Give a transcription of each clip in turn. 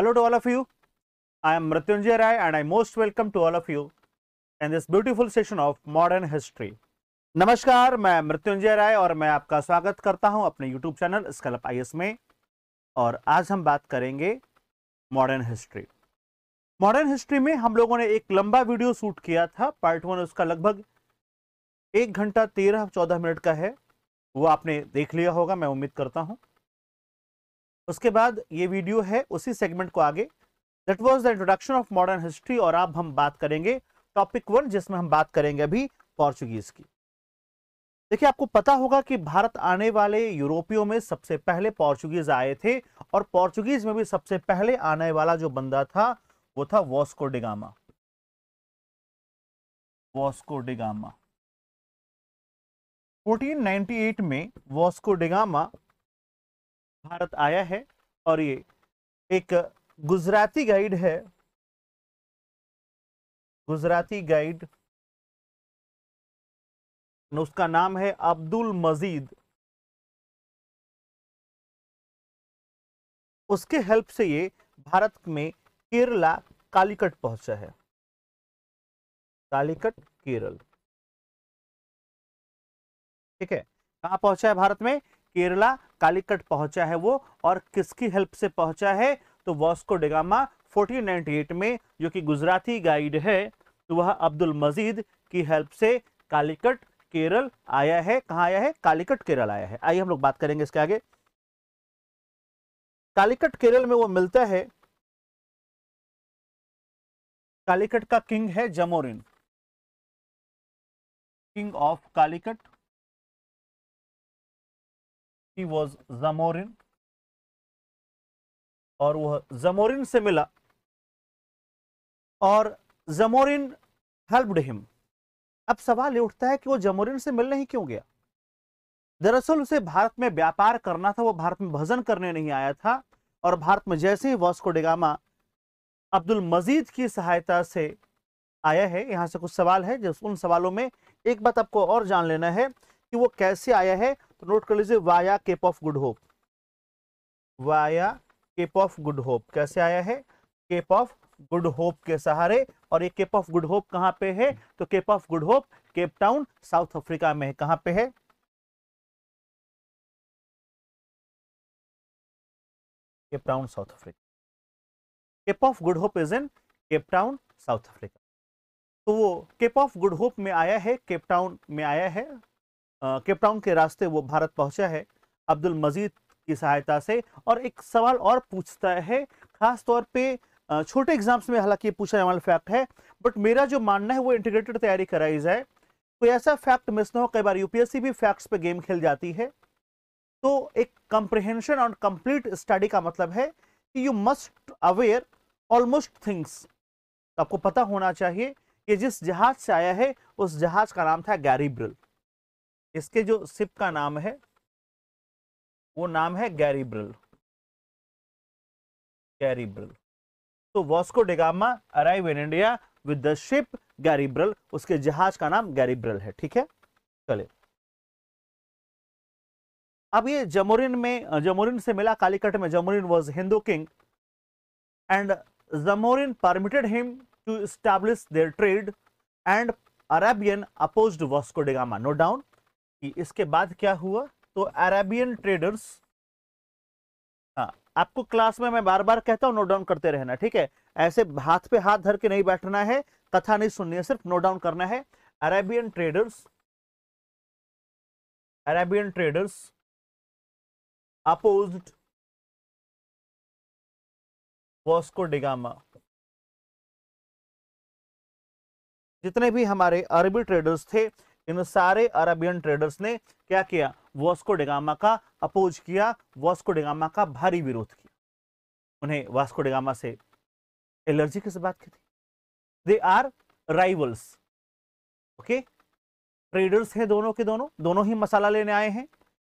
Hello to all of you. I am Mrityunjay Rai and I most welcome to all of you in this beautiful session of modern history. नमस्कार मैं मृत्युंजय राय और मैं आपका स्वागत करता हूं अपने YouTube चैनल स्कल्प आई में और आज हम बात करेंगे मॉडर्न हिस्ट्री मॉडर्न हिस्ट्री में हम लोगों ने एक लंबा वीडियो शूट किया था पार्ट वन उसका लगभग एक घंटा तेरह चौदह मिनट का है वो आपने देख लिया होगा मैं उम्मीद करता हूँ उसके बाद ये वीडियो है उसी सेगमेंट को आगे that was the introduction of modern history और अब हम बात करेंगे टॉपिक वन जिसमें हम बात करेंगे अभी पोर्चुगीज की देखिए आपको पता होगा कि भारत आने वाले यूरोपियों में सबसे पहले पोर्चुगीज आए थे और पोर्चुगीज में भी सबसे पहले आने वाला जो बंदा था वो था वॉस्को डिगामा वॉस्को डिगामा 1498 में वॉस्को डिगामा भारत आया है और ये एक गुजराती गाइड है गुजराती गाइड उसका नाम है अब्दुल मजीद उसके हेल्प से ये भारत में केरला कालीकट पहुंचा है कालीकट केरल ठीक है कहां पहुंचा है भारत में केरला कालीकट पहुंचा है वो और किसकी हेल्प से पहुंचा है तो वॉस्को डेगामा 1498 में जो कि गुजराती गाइड है तो वह अब्दुल मजीद की हेल्प से कालीकट केरल आया है कहाँ आया है कालीकट केरल आया है आइए हम लोग बात करेंगे इसके आगे कालीकट केरल में वो मिलता है कालीकट का किंग है Zamorin king of Calicut he was Zamorin और वह जमोरिन से मिला और जमोरिन हेल्पड हिम अब सवाल ये उठता है कि वो जमोरिन से मिलने ही क्यों गया दरअसल उसे भारत में व्यापार करना था वो भारत में भजन करने नहीं आया था और भारत में जैसे ही वॉस्को डेगामा अब्दुल मजीद की सहायता से आया है यहाँ से कुछ सवाल है जिस उन सवालों में एक बात आपको और जान लेना है कि वो कैसे आया है तो नोट कर लीजिए via Cape of Good Hope via Cape of Good Hope कैसे आया है केप ऑफ गुड होप के सहारे और ये केप ऑफ गुड होप कहां पे है तो Cape of Good Hope Cape Town South Africa में है कहां पे है Cape Town South Africa Cape of Good Hope is in Cape Town South Africa तो वो केप ऑफ गुड होप में आया है केप टाउन में आया है केपटाउन के रास्ते वो भारत पहुंचा है अब्दुल मजीद की सहायता से और एक सवाल और पूछता है खास तौर पे छोटे एग्जाम्स में हालांकि ये पूछा जाने फैक्ट है बट मेरा जो मानना है वो इंटीग्रेटेड तैयारी कराई जाए कोई ऐसा फैक्ट मिस ना हो कई बार यूपीएससी भी फैक्ट्स पे गेम खेल जाती है तो एक कंप्रिहेंशन और कंप्लीट स्टडी का मतलब है कि you must aware almost things आपको पता होना चाहिए कि जिस जहाज से आया है उस जहाज का नाम था गैरीब्रिल इसके जो सिप का नाम है वो नाम है गैरिब्रल गैरिब्रल तो Vasco da Gama arrive in India with the ship Gabriel उसके जहाज का नाम गैरिब्रल है ठीक है चले अब ये जमोरिन में जमोरिन से मिला कालीकट में Zamorin was Hindu king and Zamorin permitted him to establish their trade and Arabian opposed Vasco da Gama note down इसके बाद क्या हुआ तो अरेबियन ट्रेडर्स हाँ आपको क्लास में मैं बार बार कहता हूं नोट डाउन करते रहना ठीक है ऐसे हाथ पे हाथ धर के नहीं बैठना है कथा नहीं सुननी है सिर्फ नोट डाउन करना है Arabian traders Arabian traders oppose Vasco da Gama जितने भी हमारे अरबी ट्रेडर्स थे इन सारे अरबियन ट्रेडर्स ने क्या किया वॉस्को डेगामा का अपोज किया वॉस्को डेगामा का भारी विरोध किया उन्हें वास्को डेगामा से एलर्जी किस बात की थी they are rivals okay traders हैं दोनों के दोनों दोनों ही मसाला लेने आए हैं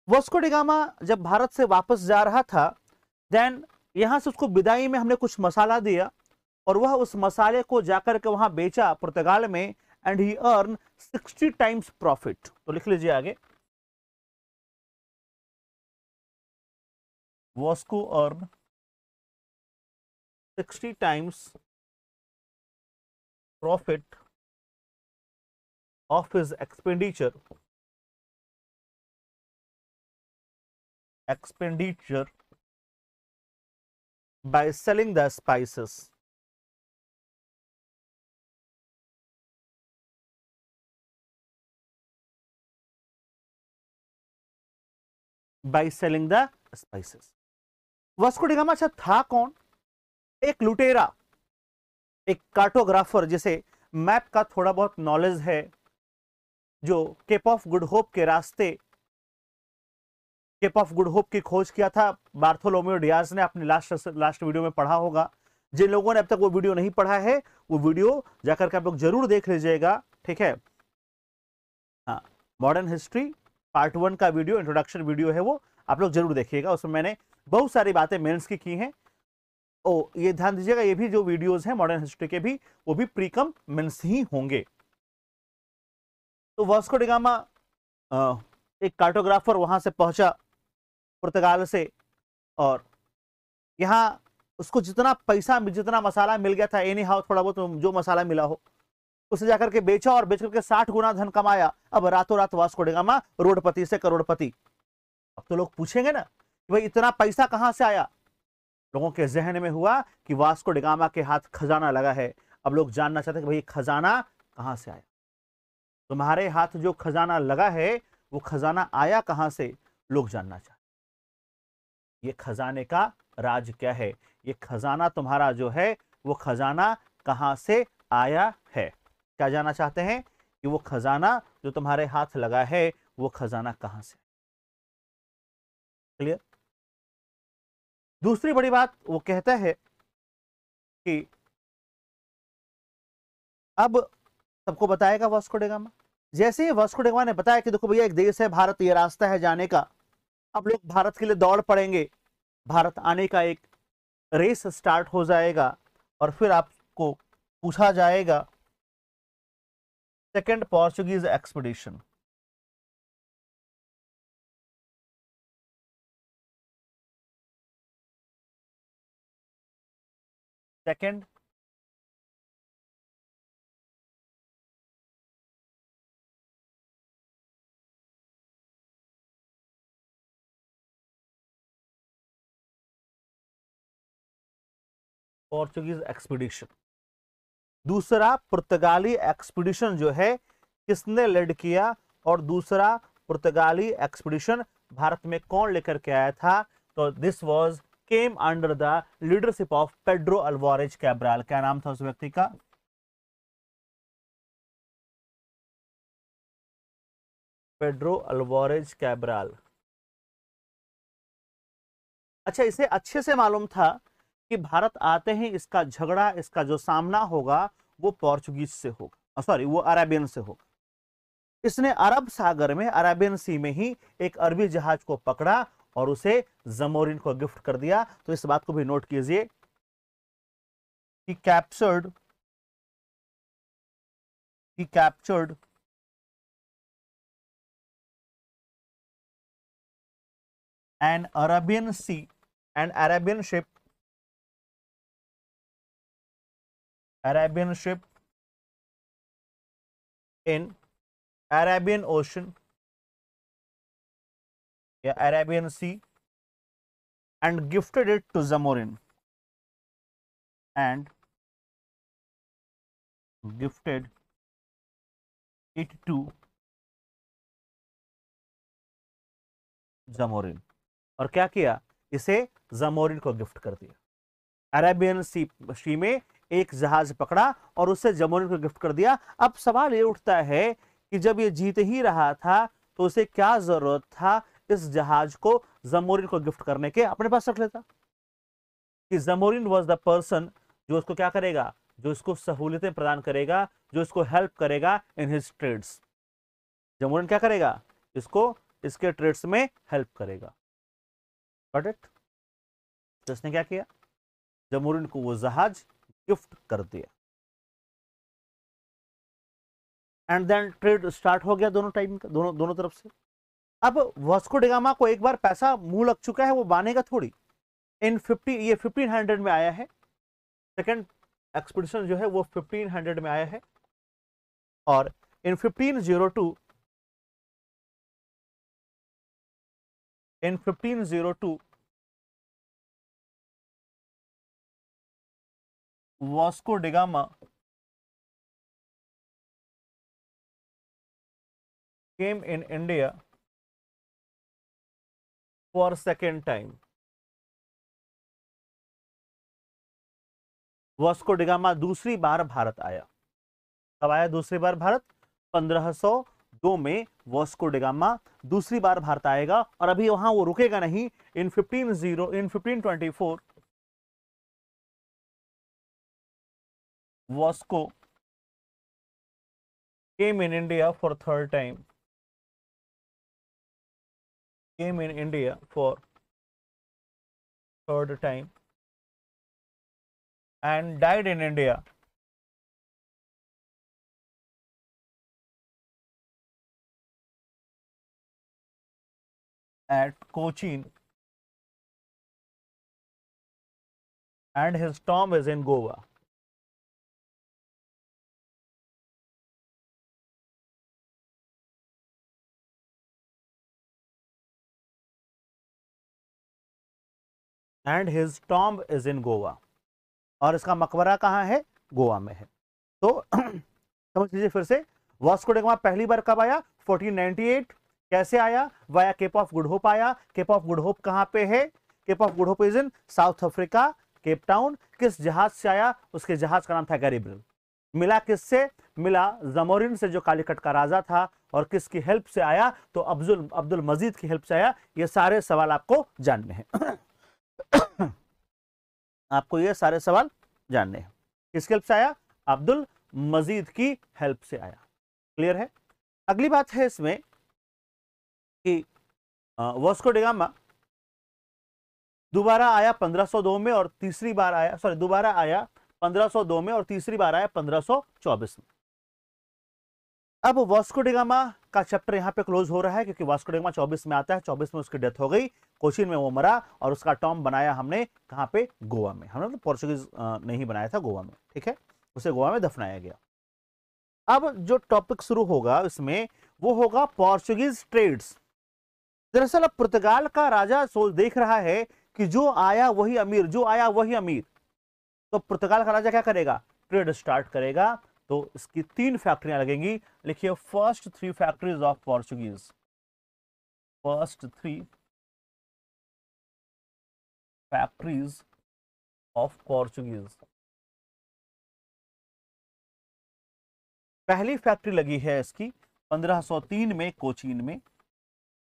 वॉस्को डिगामा जब भारत से वापस जा रहा था देन यहां से उसको विदाई में हमने कुछ मसाला दिया और वह उस मसाले को जाकर के वहां बेचा पुर्तगाल में and he earned 60 times profit to likh lijiye aage Vasco earned 60 times profit of his expenditure expenditure by selling the spices by selling the spices Vasco da Gama अच्छा था कौन एक लुटेरा एक कार्टोग्राफर जिसे मैप का थोड़ा बहुत नॉलेज है जो केप ऑफ गुड होप के रास्ते केप ऑफ गुड होप की खोज किया था बार्थोलोमियो डियाज ने अपने लास्ट लास्ट वीडियो में पढ़ा होगा जिन लोगों ने अब तक वो वीडियो नहीं पढ़ा है वो वीडियो जाकर के आप लोग जरूर देख लीजिएगा ठीक है हाँ मॉडर्न हिस्ट्री पार्ट वन का वीडियो इंट्रोडक्शन वीडियो है वो आप लोग जरूर देखिएगा उसमें मैंने बहुत सारी बातें मेन्स की की हैं ओ ये ध्यान दीजिएगा ये भी जो वीडियोस हैं मॉडर्न हिस्ट्री के भी वो भी प्रीकम मेन्स ही होंगे तो वास्को डिगामा एक कार्टोग्राफर वहां से पहुंचा पुर्तगाल से और यहाँ उसको जितना पैसा जितना मसाला मिल गया था एनी हाउ थोड़ा बहुत जो मसाला मिला हो उसे जाकर के बेचा और बेच करके साठ गुना धन कमाया अब रातों रात वास्को डेगामा रोडपति से करोड़पति अब तो लोग पूछेंगे ना कि भाई इतना पैसा कहाँ से आया लोगों के जहन में हुआ कि वास्को डिगामा के हाथ खजाना लगा है अब लोग जानना चाहते हैं कि भाई खजाना कहाँ से आया तुम्हारे हाथ जो खजाना लगा है वो खजाना आया कहाँ से लोग जानना चाहते ये खजाने का राज क्या है ये खजाना तुम्हारा जो है वो खजाना कहाँ से आया है क्या जाना चाहते हैं कि वो खजाना जो तुम्हारे हाथ लगा है वो खजाना कहां से क्लियर दूसरी बड़ी बात वो कहता है कि अब सबको बताएगा वास्को डेगामा जैसे ही वास्को डेगामा ने बताया कि देखो भैया एक देश है भारत ये रास्ता है जाने का अब लोग भारत के लिए दौड़ पड़ेंगे भारत आने का एक रेस स्टार्ट हो जाएगा और फिर आपको पूछा जाएगा second Portuguese expedition. Second Portuguese expedition. दूसरा पुर्तगाली एक्सपीडिशन जो है किसने लीड किया और दूसरा पुर्तगाली एक्सपीडिशन भारत में कौन लेकर के आया था तो this was came under the leadership of Pedro Alvarez Cabral क्या नाम था उस व्यक्ति का पेड्रो अल्वारेज कैब्राल अच्छा इसे अच्छे से मालूम था कि भारत आते ही इसका झगड़ा इसका जो सामना होगा वो पोर्चुगीज से होगा सॉरी वो अरेबियन से होगा इसने अरब सागर में अरेबियन सी में ही एक अरबी जहाज को पकड़ा और उसे जमोरिन को गिफ्ट कर दिया तो इस बात को भी नोट कीजिए कैप्चर्ड ही captured an an sea and Arabian ship Arabian ship in Arabian Ocean, yeah, Arabian Sea, and gifted it to Zamorin and gifted it to Zamorin और क्या किया इसे जमोरिन को गिफ्ट कर दिया अरेबियन सी शी में एक जहाज पकड़ा और उसे जमोरिन को गिफ्ट कर दिया अब सवाल ये उठता है कि जब ये जीत ही रहा था तो उसे क्या जरूरत था इस जहाज को जमोरिन को गिफ्ट करने के अपने पास रख लेता कि जमोरिन वॉज द पर्सन जो उसको क्या करेगा जो उसको सहूलियतें प्रदान करेगा जो उसको हेल्प करेगा इन हिज ट्रेड्स जमोरिन क्या करेगा इसको इसके ट्रेड्स में हेल्प करेगा इट तो इसने क्या किया जमोरिन को वो जहाज गिफ्ट कर दिया एंड देन ट्रेड स्टार्ट हो गया दोनों टाइम का दोनों दोनों तरफ से अब वास्को डिगामा को एक बार पैसा मुंह लग चुका है वो बानेगा थोड़ी इन फिफ्टी ये फिफ्टीन हंड्रेड में आया है सेकेंड एक्सपीडिशन जो है वो फिफ्टीन हंड्रेड में आया है और in fifteen zero two in fifteen zero two Vasco da Gama came in India for second time Vasco da Gama दूसरी बार भारत आया कब आया दूसरी बार भारत 1502 में वास्को डिगामा दूसरी बार भारत आएगा और अभी वहां वो रुकेगा नहीं in 150 zero in 1524 Vasco came in India for third time came in India for third time and died in India. at Cochin and his tomb is in Goa. And his tomb is in Goa और इसका मकबरा कहाँ है गोवा में है तो समझ लीजिए फिर से डेगमा पहली बार कब आया 1498 कैसे आया via Cape of Good Hope आया केप ऑफ गुड होप कहाँ पे है Cape of Good Hope is in South Africa Cape Town किस जहाज से आया उसके जहाज का नाम था गरीब्रल मिला किससे मिला जमोरिन से जो कालीकट का राजा था और किसकी हेल्प से आया तो अब्दुल अब्दुल मजीद की हेल्प से आया ये सारे सवाल आपको जानने हैं आपको ये सारे सवाल जानने हैं किस हेल्प से आया अब्दुल मजीद की हेल्प से आया क्लियर है अगली बात है इसमें कि वॉस्को डिगामा दोबारा आया 1502 में और तीसरी बार आया सॉरी दोबारा आया 1502 में और तीसरी बार आया 1524 में अब वास्कोडिगामा का चैप्टर यहाँ पे क्लोज हो रहा है क्योंकि वास्कोडिगामा 24 में आता है 24 में उसकी डेथ हो गई कोचिन में वो मरा और उसका टॉम बनाया हमने कहाँ पे गोवा में हमने तो पोर्चुगीज नहीं बनाया था गोवा में ठीक है उसे गोवा में दफनाया गया अब जो टॉपिक शुरू होगा इसमें वो होगा पोर्चुगीज ट्रेड्स दरअसल अब पुर्तगाल का राजा सोच देख रहा है कि जो आया वही अमीर जो आया वही अमीर तो पुर्तगाल का राजा क्या करेगा ट्रेड स्टार्ट करेगा तो इसकी तीन फैक्ट्रियां लगेंगी लिखिए first three factories of Portuguese first three factories of Portuguese पहली फैक्ट्री लगी है इसकी 1503 में कोचीन में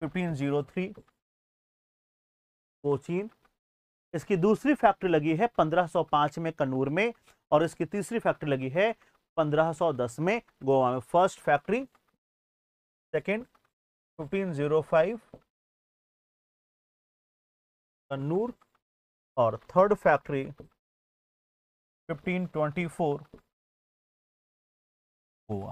1503 कोचीन इसकी दूसरी फैक्ट्री लगी है 1505 में कन्नूर में और इसकी तीसरी फैक्ट्री लगी है 1510 में गोवा में फर्स्ट फैक्ट्री सेकेंड 1505 कन्नूर और थर्ड फैक्ट्री 1524 गोवा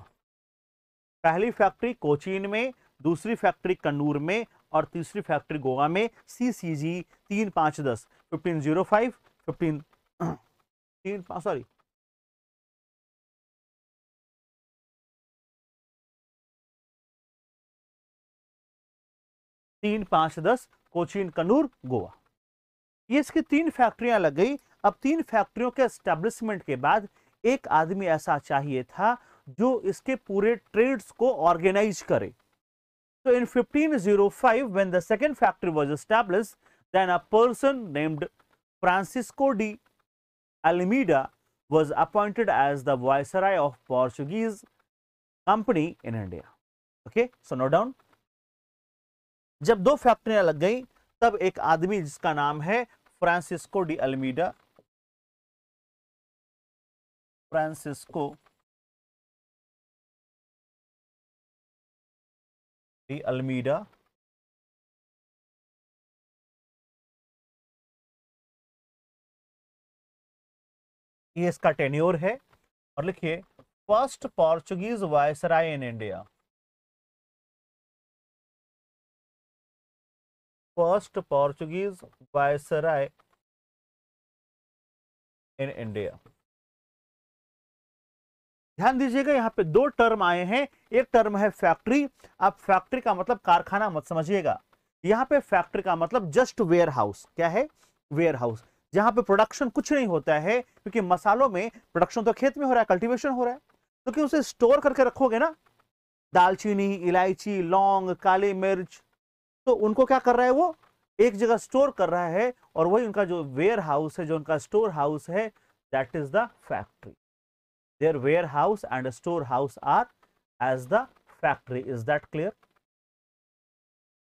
पहली फैक्ट्री कोचीन में दूसरी फैक्ट्री कन्नूर में और तीसरी फैक्ट्री गोवा में सी सी जी तीन पाँच दस फिफ्टीन जीरो फाइव फिफ्टीन तीन सॉरी तीन पांच दस कोचिन कन्नूर गोवा ये इसकी तीन फैक्ट्रियां लग गई अब तीन फैक्ट्रियों के एस्टेब्लिशमेंट के बाद एक आदमी ऐसा चाहिए था जो इसके पूरे ट्रेड्स को ऑर्गेनाइज करे तो in 1505 when the second factory was establish then a person named Francisco de Almeida was appointed as the viceroy of Portuguese company in India. Okay, so note down जब दो फैक्ट्रियां लग गई तब एक आदमी जिसका नाम है Francisco de Almeida Francisco de Almeida ये इसका टेन्योर है और लिखिए first Portuguese viceroy in India first Portuguese viceroy in India ध्यान दीजिएगा यहां पे दो टर्म आए हैं एक टर्म है फैक्ट्री आप फैक्ट्री का मतलब कारखाना मत समझिएगा यहां पे फैक्ट्री का मतलब जस्ट वेयर हाउस क्या है वेयर हाउस जहां पे प्रोडक्शन कुछ नहीं होता है क्योंकि मसालों में प्रोडक्शन तो खेत में हो रहा है कल्टीवेशन हो रहा है तो क्योंकि उसे स्टोर करके रखोगे ना दालचीनी इलायची लौंग काली मिर्च तो उनको क्या कर रहा है वो एक जगह स्टोर कर रहा है और वही उनका जो वेयर हाउस है जो उनका स्टोर हाउस है that is the factory their warehouse and storehouse are as the factory is that clear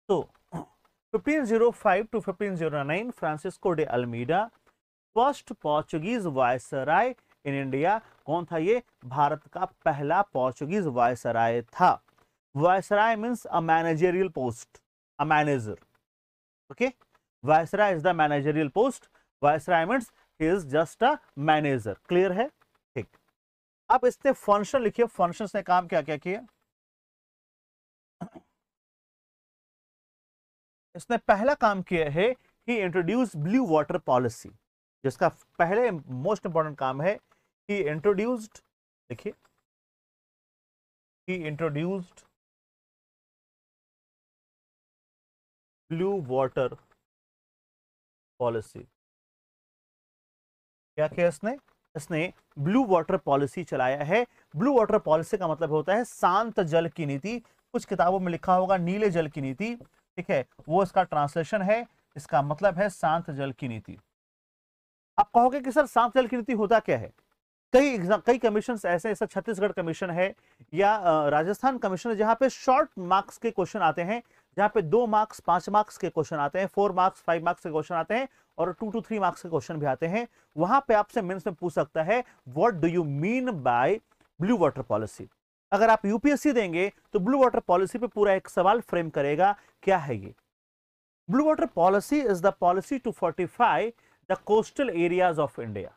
तो 1505 zero 1509 Francisco de Almeida first Portuguese viceroy in India कौन था ये भारत का पहला पोर्चुगीज वायसराय था viceroy means a managerial post a manager okay viceroy is the managerial post viceroy means he is just a manager clear hai theek ab iste function likhiye functions ne kaam kya kya kiya isne pehla kaam kiya hai he introduced blue water policy jiska pehle most important kaam hai he introduced dekhiye he introduced blue water policy क्या किया इसने इसने blue water policy चलाया है blue water policy का मतलब होता है शांत जल की नीति कुछ किताबों में लिखा होगा नीले जल की नीति ठीक है वो इसका ट्रांसलेशन है इसका मतलब है शांत जल की नीति आप कहोगे कि सर शांत जल की नीति होता क्या है कई एग्जाम कई कमीशन ऐसे ऐसा छत्तीसगढ़ कमीशन है या राजस्थान कमीशन है पे शॉर्ट मार्क्स के क्वेश्चन आते हैं जहां पे दो मार्क्स पांच मार्क्स के क्वेश्चन आते हैं फोर मार्क्स फाइव मार्क्स के क्वेश्चन आते हैं और टू टू थ्री मार्क्स के क्वेश्चन भी आते हैं वहां पे आपसे मेंस में पूछ सकता है what do you mean by blue water policy अगर आप यूपीएससी देंगे तो ब्लू वाटर पॉलिसी पे पूरा एक सवाल फ्रेम करेगा क्या है ये blue water policy is the policy to fortify the coastal areas of India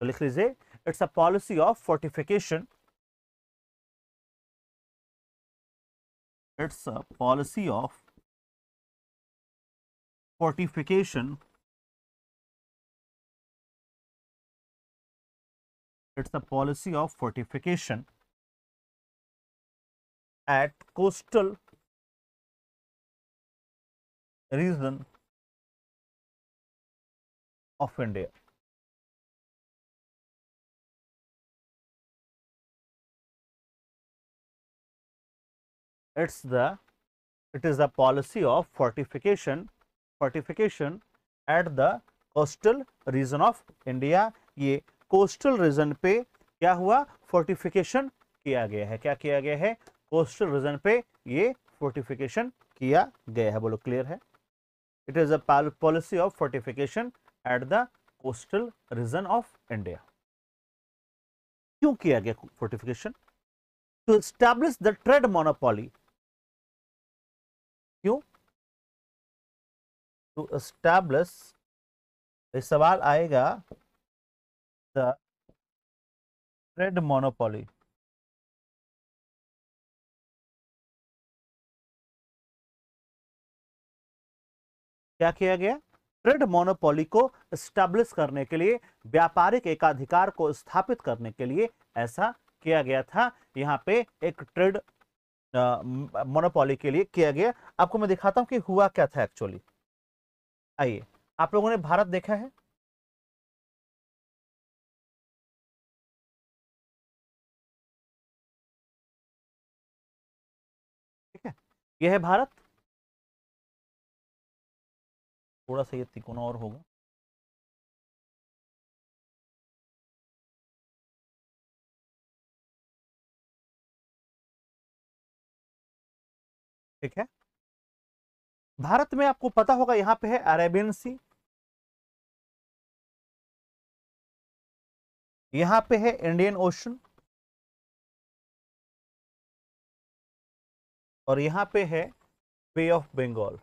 तो लिख लीजिए it's a policy of fortification it's a uh, policy of fortification it's a uh, policy of fortification at coastal region of India. it's the it is a policy of fortification fortification at the coastal region of India ye coastal region pe kya hua fortification kiya gaya hai kya kiya gaya hai coastal region pe ye fortification kiya gaya hai bolo clear hai it is a policy of fortification at the coastal region of India kyun kiya gaya fortification to establish the trade monopoly to establish सवाल आएगा the trade monopoly क्या किया गया trade monopoly को establish करने के लिए व्यापारिक एकाधिकार को स्थापित करने के लिए ऐसा किया गया था यहां पे एक ट्रेड मोनोपोली के लिए किया गया आपको मैं दिखाता हूं कि हुआ क्या था एक्चुअली आइए आप लोगों ने भारत देखा है ठीक है यह है भारत थोड़ा सा ये तिकोना और होगा ठीक है भारत में आपको पता होगा यहां पे है अरेबियन सी यहां पे है इंडियन ओशन और यहां पे है बे ऑफ बंगाल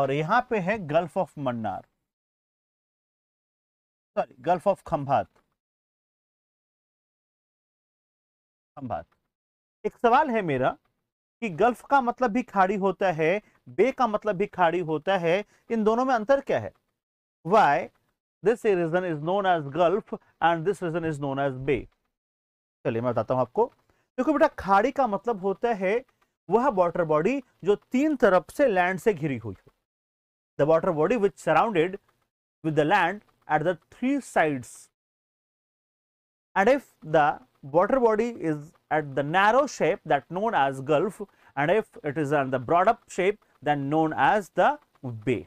और यहां पे है Gulf of Mannar sorry Gulf of Khambhat Khambhat एक सवाल है मेरा कि गल्फ का मतलब भी खाड़ी होता है बे का मतलब भी खाड़ी होता है इन दोनों में अंतर क्या है why this region is known as gulf and this region is known as bay चलिए मैं बताता हूं आपको देखो बेटा खाड़ी का मतलब होता है वह वॉटर बॉडी जो तीन तरफ से लैंड से घिरी हुई हो the water body which surrounded with the land at the three sides and if the water body is at the narrow shape that known as gulf and if it is on the broad up shape then known as the bay.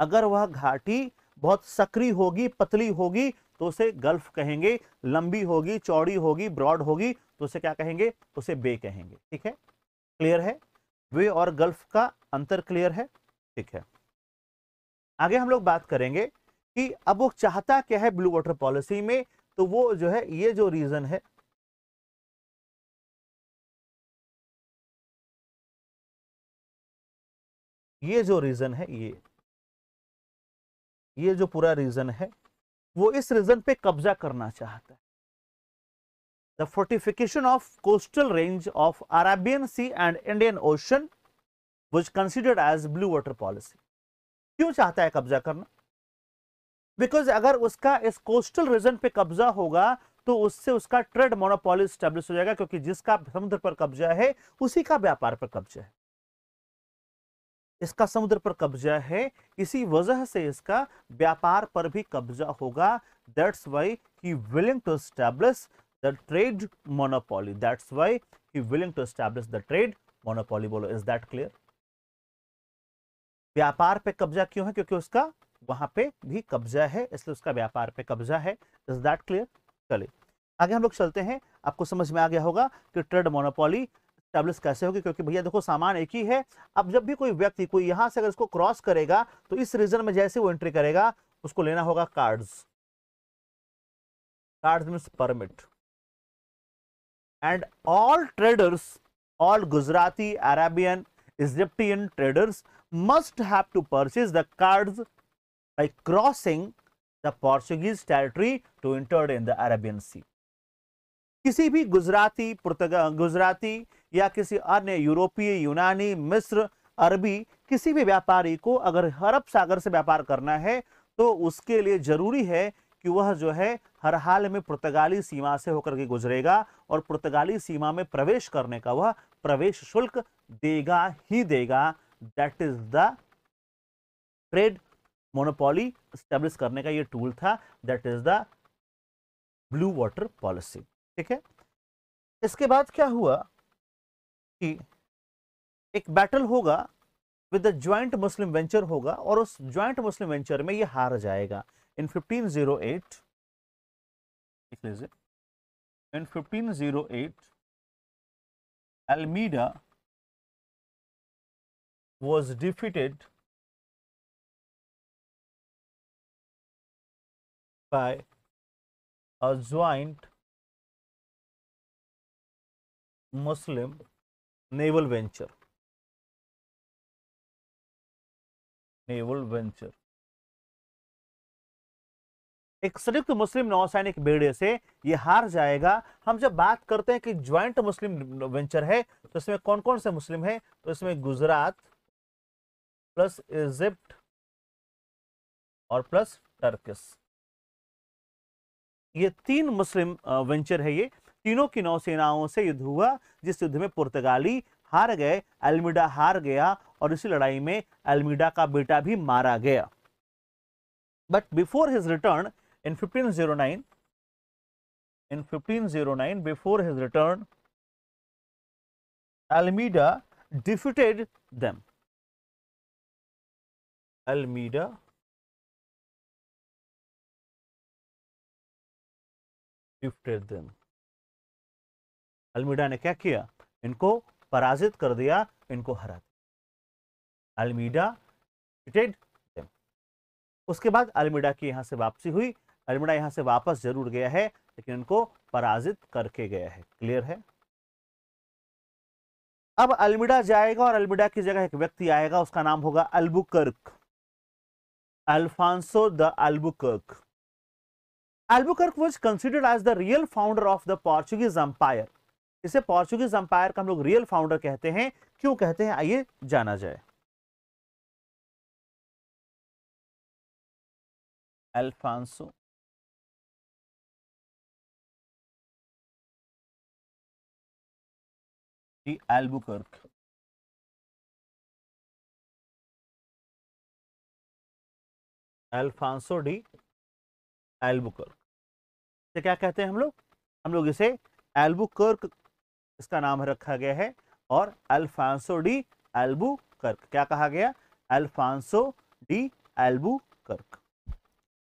अगर वह घाटी बहुत सक्रिय होगी पतली होगी तो उसे गल्फ कहेंगे लंबी होगी चौड़ी होगी ब्रॉड होगी तो उसे क्या कहेंगे उसे बे कहेंगे ठीक है क्लियर है वे और गल्फ का अंतर क्लियर है ठीक है आगे हम लोग बात करेंगे कि अब वो चाहता क्या है ब्लू वाटर पॉलिसी में तो वो जो है ये जो रीजन है ये जो रीजन है ये ये जो पूरा रीजन है वो इस रीजन पे कब्जा करना चाहता है the fortification of coastal range of Arabian Sea and Indian Ocean was considered as blue water policy क्यों चाहता है कब्जा करना बिकॉज अगर उसका इस कोस्टल रीजन पे कब्जा होगा तो उससे उसका ट्रेड मोनोपोलिस हो जाएगा क्योंकि जिसका समुद्र पर कब्जा है उसी का व्यापार पर कब्जा है इसका समुद्र पर कब्जा है इसी वजह से इसका व्यापार पर भी कब्जा होगा that's why he willing to establish the trade monopoly that's why he willing to establish the trade monopoly बोलो इज दैट क्लियर व्यापार पे कब्जा क्यों है क्योंकि उसका वहां पे भी कब्जा है इसलिए उसका व्यापार पे कब्जा है इज दैट क्लियर चलिए आगे हम लोग चलते हैं आपको समझ में आ गया होगा कि ट्रेड मोनोपोली स्टैब्लिश कैसे होगी क्योंकि भैया देखो सामान एक ही है अब जब भी कोई व्यक्ति कोई यहाँ से अगर इसको क्रॉस करेगा तो इस रीजन में जैसे वो एंट्री करेगा उसको लेना होगा cards cards means permit and all traders all Gujarati Arabian Egyptian traders must have to purchase the cards by crossing the Portuguese territory to enter in the Arabian Sea किसी भी गुजराती पुर्तगा गुजराती या किसी अन्य यूरोपीय यूनानी मिस्र अरबी किसी भी व्यापारी को अगर हरब सागर से व्यापार करना है तो उसके लिए जरूरी है कि वह जो है हर हाल में पुर्तगाली सीमा से होकर के गुजरेगा और पुर्तगाली सीमा में प्रवेश करने का वह प्रवेश शुल्क देगा ही देगा that is the trade monopoly establish करने का यह टूल था that is the blue water policy ठीक है इसके बाद क्या हुआ कि एक बैटल होगा विद ज्वाइंट मुस्लिम वेंचर होगा और उस ज्वाइंट मुस्लिम वेंचर में ये हार जाएगा इन 1508 लिख लीजिए in 1508 Almeida was defeated by a joint Muslim naval venture naval venture एक संयुक्त मुस्लिम नौसैनिक बेड़े से ये हार जाएगा हम जब बात करते हैं कि ज्वाइंट मुस्लिम वेंचर है तो इसमें कौन कौन से मुस्लिम है तो इसमें गुजरात प्लस इजिप्ट और प्लस टर्किस ये तीन मुस्लिम वेंचर है ये तीनों की नौसेनाओं से युद्ध हुआ जिस युद्ध में पुर्तगाली हार गए अल्मीडा हार गया और इसी लड़ाई में अल्मीडा का बेटा भी मारा गया but before his return in 1509 in 1509 before his return Almeida defeated them Almeida defeated them Almeida ने क्या किया इनको पराजित कर दिया इनको हरा दिया अल्मीडा उसके बाद अल्मीडा की यहां से वापसी हुई अल्मीडा यहां से वापस जरूर गया है लेकिन इनको पराजित करके गया है क्लियर है अब अल्मीडा जाएगा और अल्मीडा की जगह एक व्यक्ति आएगा उसका नाम होगा Albuquerque Alfonso the Albuquerque Albuquerque was considered as the real founder of the Portuguese empire इसे पोर्चुगीज अंपायर का हम लोग रियल फाउंडर कहते हैं क्यों कहते हैं आइए जाना जाए Alfonso de Albuquerque Alfonso de Albuquerque क्या कहते हैं हम लोग हम लोग इसे एल्बुकर्क इसका नाम रखा गया है और अल्फांसो डी एल्बू कर्क क्या कहा गया अल्फांसो डी एल्बू कर्क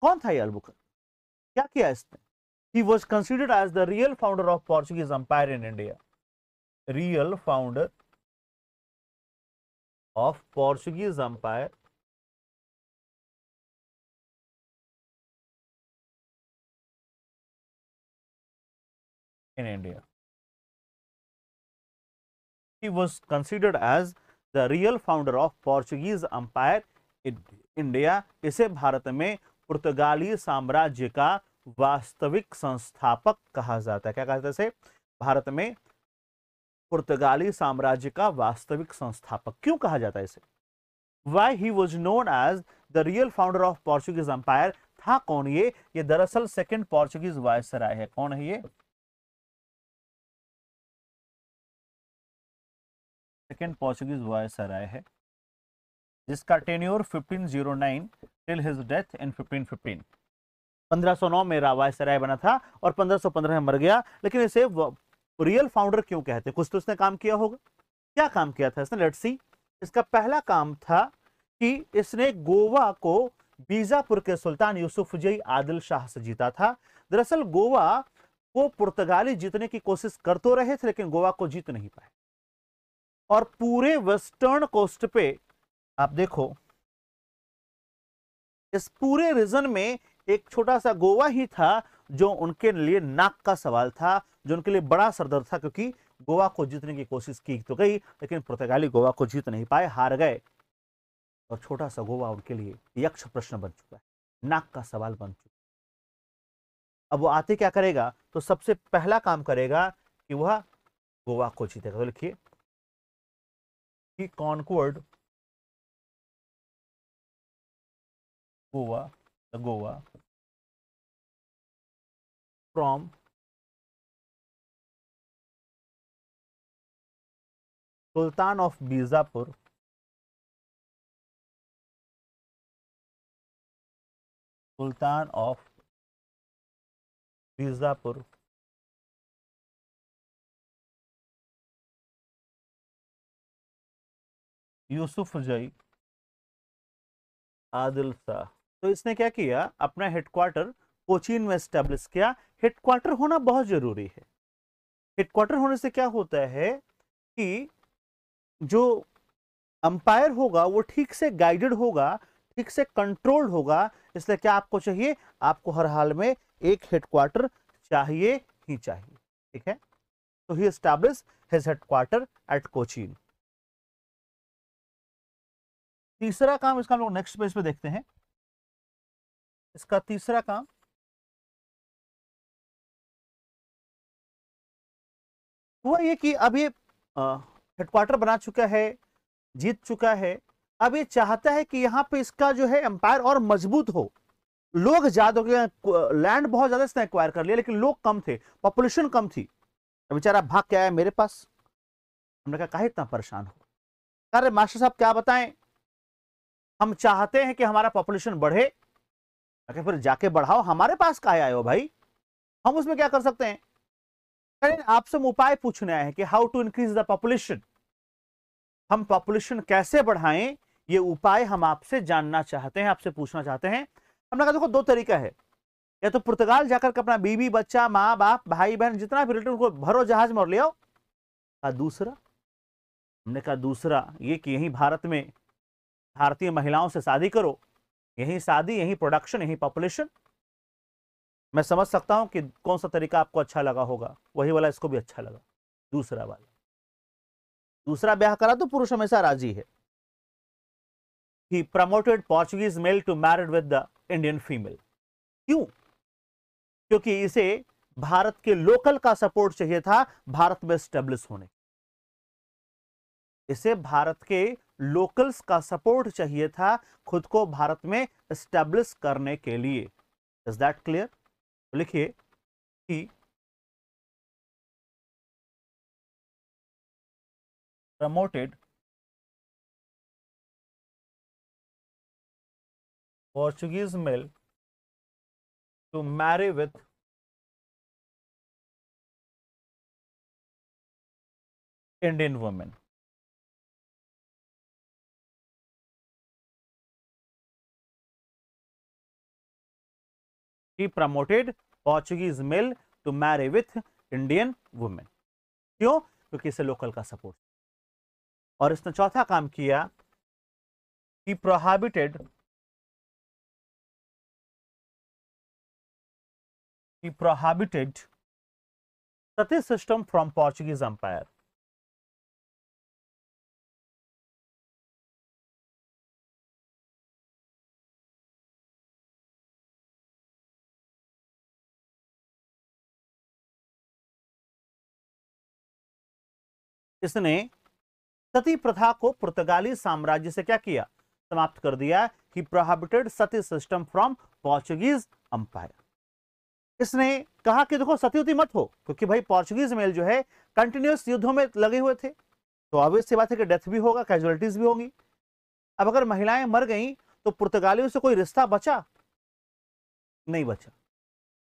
कौन था ये एल्बू कर्क क्या किया इसने he was considered as the real founder of Portuguese empire in India real founder of Portuguese empire in India He was considered as the real founder of Portuguese Empire in India. इसे भारत में पुर्तगाली साम्राज्य का वास्तविक संस्थापक कहा जाता है क्या कहते हैं भारत में पुर्तगाली साम्राज्य का वास्तविक संस्थापक क्यों कहा जाता है इसे why he was known as the real founder of Portuguese empire था कौन ये ये दरअसल सेकेंड पोर्चुगीज वायसराय है कौन है ये सेकेंड पोर्चुगीज वायसराय आए है जिसका tenure 1509 till his death in 1515 1509 में सराय बना था और 1515 में मर गया लेकिन इसे रियल फाउंडर क्यों कहते हैं कुछ तो उसने काम किया होगा क्या काम किया था इसने लेट्स सी इसका पहला काम था कि इसने गोवा को बीजापुर के सुल्तान यूसुफ जई आदिल शाह से जीता था दरअसल गोवा को पुर्तगाली जीतने की कोशिश कर तो रहे थे लेकिन गोवा को जीत नहीं पाए और पूरे वेस्टर्न कोस्ट पे आप देखो इस पूरे रीजन में एक छोटा सा गोवा ही था जो उनके लिए नाक का सवाल था जो उनके लिए बड़ा सरदर्द था क्योंकि गोवा को जीतने की कोशिश की तो गई लेकिन पुर्तगाली गोवा को जीत नहीं पाए हार गए और छोटा सा गोवा उनके लिए यक्ष प्रश्न बन चुका है नाक का सवाल बन चुका अब वो आते क्या करेगा तो सबसे पहला काम करेगा कि वह गोवा को जीतेगा तो लिखिए कि conquered Goa the Goa from sultan of Bijapur sultan of Bijapur Yusuf जई आदिल शाह तो इसने क्या किया अपना हेडक्वार्टर कोचीन में स्टेब्लिश किया हेडक्वार्टर होना बहुत जरूरी है हेडक्वार्टर होने से क्या होता है कि जो अंपायर होगा वो ठीक से गाइडेड होगा ठीक से कंट्रोल्ड होगा इसलिए क्या आपको चाहिए आपको हर हाल में एक हेडक्वार्टर चाहिए ही चाहिए ठीक है तो he establish his headquarter at Cochin तीसरा काम इसका हम लोग नेक्स्ट पेज पे देखते हैं इसका तीसरा काम हुआ ये कि अब ये हेडक्वार्टर बना चुका है जीत चुका है अब ये चाहता है कि यहाँ पे इसका जो है एम्पायर और मजबूत हो लोग ज्यादा हो गए लैंड बहुत ज्यादा इसने एक्वायर कर लिया लेकिन लोग कम थे पॉपुलेशन कम थी बेचारा भाग क्या है मेरे पास हमने कहा इतना परेशान हो अरे मास्टर साहब क्या बताएं हम चाहते हैं कि हमारा पॉपुलेशन बढ़े अगर फिर जाके बढ़ाओ हमारे पास का आए हो भाई हम उसमें क्या कर सकते हैं आपसे हम उपाय पूछने आए हैं कि how to increase the population हम पॉपुलेशन कैसे बढ़ाएं ये उपाय हम आपसे जानना चाहते हैं आपसे पूछना चाहते हैं हमने कहा देखो दो तरीका है या तो पुर्तगाल जाकर के अपना बीवी बच्चा माँ बाप भाई बहन जितना भी रिलेटिव उनको भरो जहाज में और ले आओ दूसरा हमने कहा दूसरा ये कि यही भारत में भारतीय महिलाओं से शादी करो यही शादी यही प्रोडक्शन यही पॉपुलेशन मैं समझ सकता हूं कि कौन सा तरीका आपको अच्छा लगा होगा वही वाला इसको भी अच्छा लगा दूसरा वाला दूसरा ब्याह करा तो पुरुष हमेशा राजी है he promoted Portuguese male to married with the Indian female क्यों क्योंकि इसे भारत के लोकल का सपोर्ट चाहिए था भारत में स्टेब्लिश होने इसे भारत के लोकल्स का सपोर्ट चाहिए था खुद को भारत में स्टेब्लिश करने के लिए इज दैट क्लियर लिखिए कि promoted Portuguese male to marry with Indian women he promoted Portuguese male to marry with Indian women क्यों क्योंकि इसे लोकल का सपोर्ट और इसने चौथा काम किया कि prohibited prohibited sati system from Portuguese empire इसने सती प्रथा को पुर्तगाली साम्राज्य से क्या किया समाप्त कर दिया he prohibited sati system from Portuguese empire इसने कहा कि देखो सती मत हो क्योंकि भाई पोर्चुगीज मेल जो है कंटिन्यूस युद्धों में लगे हुए थे तो ऑब्वियस इससे बात है कि डेथ भी होगा कैजुअलिटीज भी होंगी अब अगर महिलाएं मर गई तो पुर्तगालियों से कोई रिश्ता बचा नहीं बचा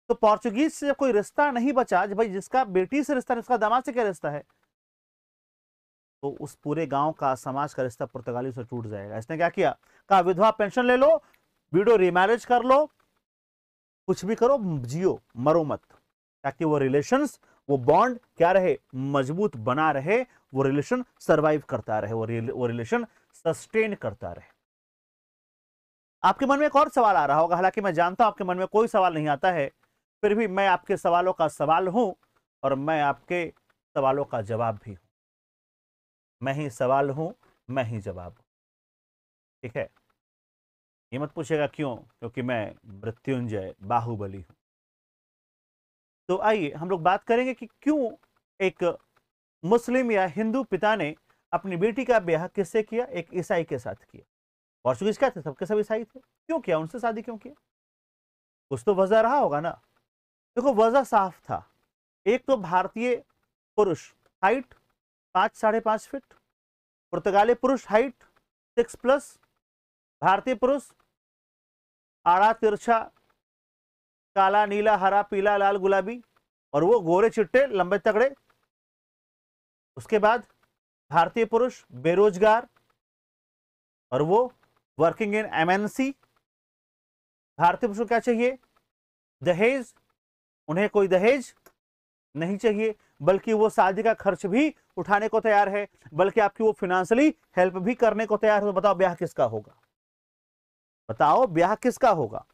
तो पोर्चुगीज से कोई रिश्ता नहीं बचा भाई जिसका बेटी से रिश्ता उसका दामाद से क्या रिश्ता है तो उस पूरे गांव का समाज का रिश्ता पुर्तगाली से टूट जाएगा इसने क्या किया कहा विधवा पेंशन ले लो वीडो रिमैरिज कर लो कुछ भी करो जियो मरो मत ताकि वो रिलेशंस वो बॉन्ड क्या रहे मजबूत बना रहे वो रिलेशन सरवाइव करता रहे वो रिलेशन सस्टेन करता रहे आपके मन में एक और सवाल आ रहा होगा हालांकि मैं जानता हूं आपके मन में कोई सवाल नहीं आता है फिर भी मैं आपके सवालों का सवाल हूं और मैं आपके सवालों का जवाब भी हूं मैं ही सवाल हूँ मैं ही जवाब ठीक है ये मत पूछेगा क्यों क्योंकि मैं मृत्युंजय बाहुबली हूँ तो आइए हम लोग बात करेंगे कि क्यों एक मुस्लिम या हिंदू पिता ने अपनी बेटी का ब्याह किससे किया एक ईसाई के साथ किया पोर्चुगीज क्या थे सबके सब ईसाई थे क्यों किया उनसे शादी क्यों किया कुछ तो वजह रहा होगा ना देखो वजह साफ था एक तो भारतीय पुरुष हाइट पाँच साढ़े पाँच फीट पुर्तगाली पुरुष हाइट सिक्स प्लस भारतीय पुरुष आड़ा तिरछा काला नीला हरा पीला लाल गुलाबी और वो गोरे चिट्टे लंबे तगड़े उसके बाद भारतीय पुरुष बेरोजगार और वो वर्किंग इन एमएनसी भारतीय पुरुष को क्या चाहिए दहेज उन्हें कोई दहेज नहीं चाहिए बल्कि वो शादी का खर्च भी उठाने को तैयार है बल्कि आपकी वो फिनेंशियली हेल्प भी करने को तैयार है तो बताओ ब्याह किसका होगा बताओ ब्याह किसका होगा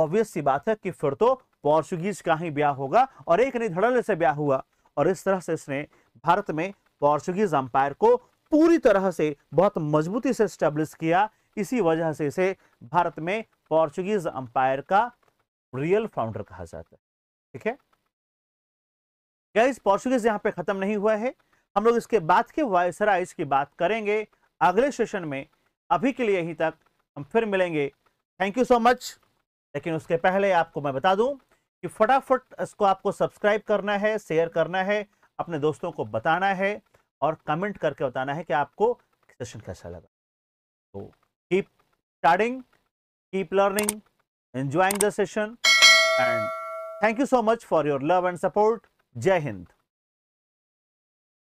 ऑब्वियस सी बात है कि फिर तो पोर्चुगीज का ही ब्याह होगा और एक नहीं धड़ल से ब्याह हुआ और इस तरह से इसने भारत में पोर्चुगीज अंपायर को पूरी तरह से बहुत मजबूती से स्टेब्लिश किया इसी वजह से इसे भारत में पोर्चुगीज अंपायर का रियल फाउंडर कहा जाता है ठीक है गैस पोर्चुगीज यहाँ पे खत्म नहीं हुआ है हम लोग इसके बाद के वायसराइज की बात करेंगे अगले सेशन में अभी के लिए यहीं तक हम फिर मिलेंगे थैंक यू सो मच लेकिन उसके पहले आपको मैं बता दूं कि फटाफट इसको आपको सब्सक्राइब करना है शेयर करना है अपने दोस्तों को बताना है और कमेंट करके बताना है कि आपको सेशन कैसा लगा तो keep starting keep learning enjoying the session and thank you so much for your love and support Jai Hind